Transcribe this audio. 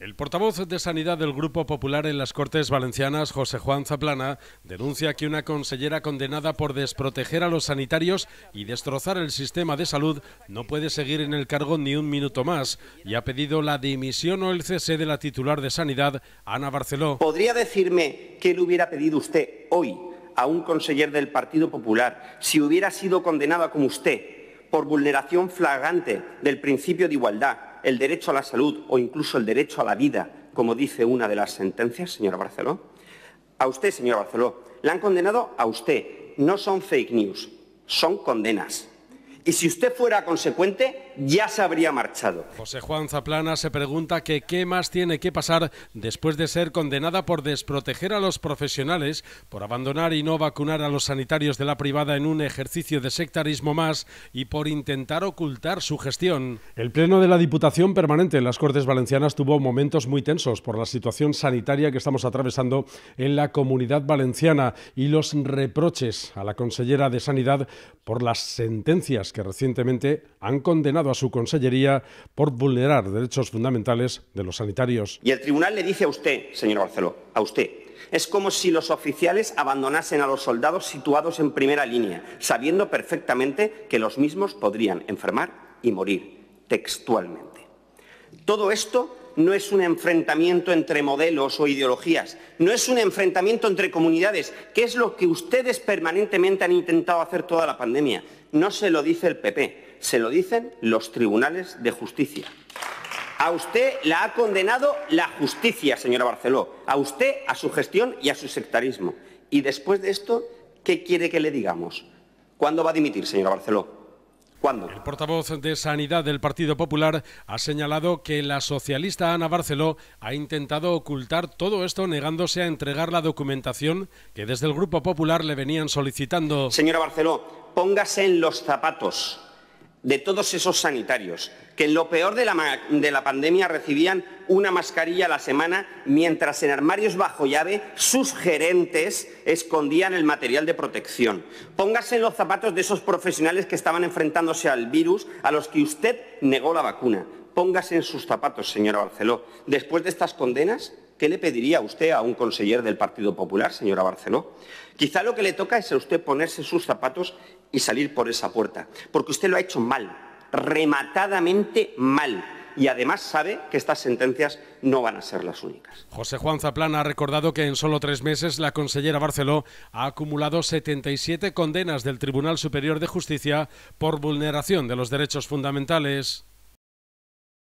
El portavoz de Sanidad del Grupo Popular en las Cortes Valencianas, José Juan Zaplana, denuncia que una consellera condenada por desproteger a los sanitarios y destrozar el sistema de salud no puede seguir en el cargo ni un minuto más y ha pedido la dimisión o el cese de la titular de Sanidad, Ana Barceló. ¿Podría decirme qué le hubiera pedido usted hoy a un conseller del Partido Popular si hubiera sido condenada como usted por vulneración flagrante del principio de igualdad? el derecho a la salud o incluso el derecho a la vida, como dice una de las sentencias, señora Barceló? A usted, señora Barceló, la han condenado a usted. No son fake news, son condenas. Y si usted fuera consecuente, ya se habría marchado. José Juan Zaplana se pregunta que qué más tiene que pasar después de ser condenada por desproteger a los profesionales, por abandonar y no vacunar a los sanitarios de la privada en un ejercicio de sectarismo más y por intentar ocultar su gestión. El pleno de la Diputación Permanente en las Cortes Valencianas tuvo momentos muy tensos por la situación sanitaria que estamos atravesando en la comunidad valenciana y los reproches a la consellera de Sanidad por las sentencias que recientemente han condenado a su consellería por vulnerar derechos fundamentales de los sanitarios. Y el tribunal le dice a usted, señor Barceló, a usted, es como si los oficiales abandonasen a los soldados situados en primera línea, sabiendo perfectamente que los mismos podrían enfermar y morir, textualmente. Todo esto no es un enfrentamiento entre modelos o ideologías, no es un enfrentamiento entre comunidades, que es lo que ustedes permanentemente han intentado hacer toda la pandemia. No se lo dice el PP, se lo dicen los tribunales de justicia. A usted la ha condenado la justicia, señora Barceló, a usted, a su gestión y a su sectarismo. Y después de esto, ¿qué quiere que le digamos? ¿Cuándo va a dimitir, señora Barceló? El portavoz de Sanidad del Partido Popular ha señalado que la socialista Ana Barceló ha intentado ocultar todo esto negándose a entregar la documentación que desde el Grupo Popular le venían solicitando. Señora Barceló, póngase en los zapatos de todos esos sanitarios que en lo peor de la, pandemia recibían una mascarilla a la semana mientras en armarios bajo llave sus gerentes escondían el material de protección. Póngase en los zapatos de esos profesionales que estaban enfrentándose al virus a los que usted negó la vacuna. Póngase en sus zapatos, señora Barceló. Después de estas condenas, ¿qué le pediría usted a un conseller del Partido Popular, señora Barceló? Quizá lo que le toca es a usted ponerse en sus zapatos y salir por esa puerta, porque usted lo ha hecho mal, rematadamente mal. Y además sabe que estas sentencias no van a ser las únicas. José Juan Zaplana ha recordado que en solo tres meses la consellera Barceló ha acumulado 77 condenas del Tribunal Superior de Justicia por vulneración de los derechos fundamentales.